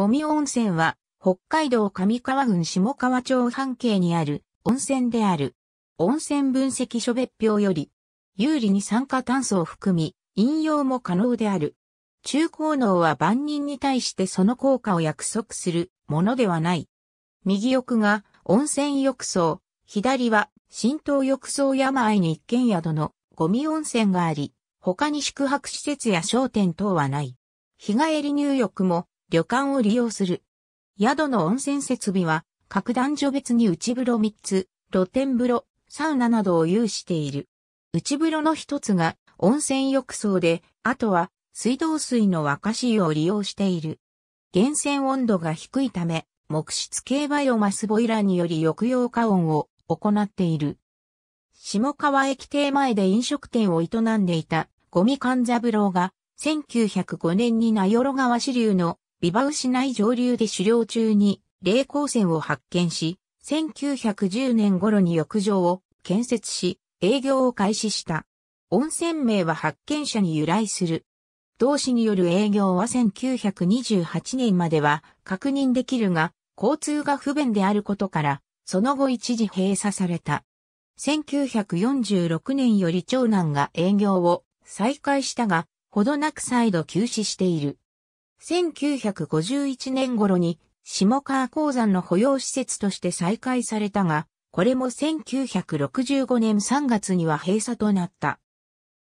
五味温泉は、北海道上川郡下川町半径にある温泉である。温泉分析書別表より、有利に酸化炭素を含み、引用も可能である。中高能は万人に対してその効果を約束するものではない。右翼が温泉浴槽、左は浸透浴槽山あいに一軒宿のゴミ温泉があり、他に宿泊施設や商店等はない。日帰り入浴も旅館を利用する。宿の温泉設備は、各男女別に内風呂3つ、露天風呂、サウナなどを有している。内風呂の一つが温泉浴槽で、あとは水道水の沸かし湯を利用している。源泉温度が低いため、木質系バイオマスボイラーにより抑揚加温を行っている。下川駅停前で飲食店を営んでいたゴミ勘三郎が1905年に名寄川支流のビバウ市内上流で狩猟中に霊光線を発見し、1910年頃に浴場を建設し、営業を開始した。温泉名は発見者に由来する。同市による営業は1928年までは確認できるが、交通が不便であることから、その後一時閉鎖された。1946年より長男が営業を再開したが、ほどなく再度休止している。1951年頃に下川鉱山の保養施設として再開されたが、これも1965年3月には閉鎖となった。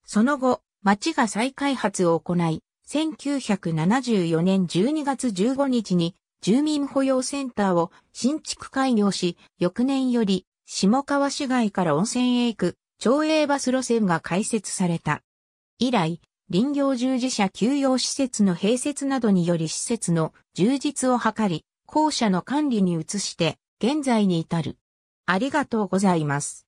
その後、町が再開発を行い、1974年12月15日に住民保養センターを新築開業し、翌年より下川市街から温泉へ行く町営バス路線が開設された。以来、林業従事者休養施設の併設などにより施設の充実を図り、校舎の管理に移して、現在に至る。ありがとうございます。